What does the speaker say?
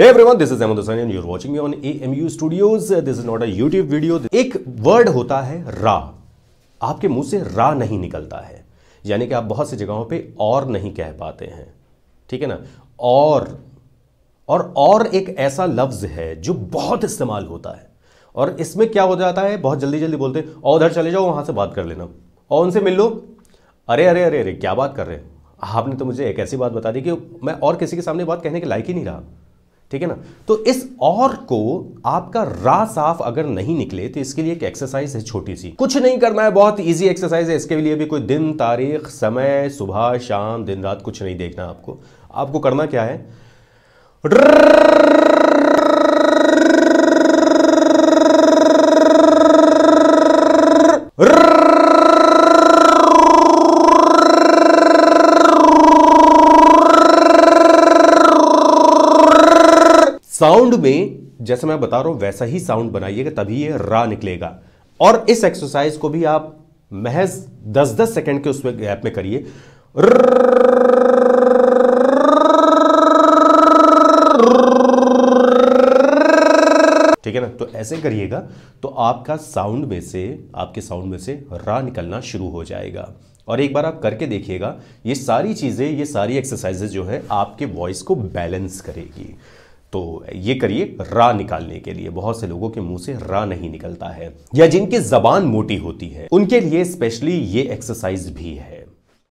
Hey everyone, this is Ahmed Hussain and you're watching me on AMU Studios. This is not a YouTube video. एक word होता है रा आपके मुंह से रा नहीं निकलता है यानी कि आप बहुत सी जगहों पे और नहीं कह पाते हैं ठीक है ना और और और एक ऐसा लफ्ज़ है जो बहुत इस्तेमाल होता है और इसमें क्या हो जाता है बहुत जल्दी जल्दी बोलते हैं और उधर चले जाओ वहां से बात कर लेना और उनसे मिल लो अरे अरे अरे अरे क्या बात कर रहे हैं आपने तो मुझे एक ऐसी बात बता दी कि मैं और किसी के सामने बात कहने के लायक ही नहीं रहा ठीक है ना तो इस और को आपका रा साफ अगर नहीं निकले तो इसके लिए एक एक्सरसाइज है छोटी सी कुछ नहीं करना है बहुत इजी एक्सरसाइज है इसके लिए भी कोई दिन तारीख समय सुबह शाम दिन रात कुछ नहीं देखना आपको आपको करना क्या है साउंड में जैसे मैं बता रहा हूं वैसा ही साउंड बनाइएगा तभी ये रा निकलेगा और इस एक्सरसाइज को भी आप महज दस दस सेकंड के उसमें गैप में करिए ठीक है ना तो ऐसे करिएगा तो आपका साउंड में से आपके साउंड में से रा निकलना शुरू हो जाएगा और एक बार आप करके देखिएगा ये सारी चीज़ें ये सारी एक्सरसाइजेज जो है आपके वॉइस को बैलेंस करेगी तो ये करिए रा निकालने के लिए बहुत से लोगों के मुंह से रा नहीं निकलता है या जिनकी जबान मोटी होती है उनके लिए स्पेशली ये एक्सरसाइज भी है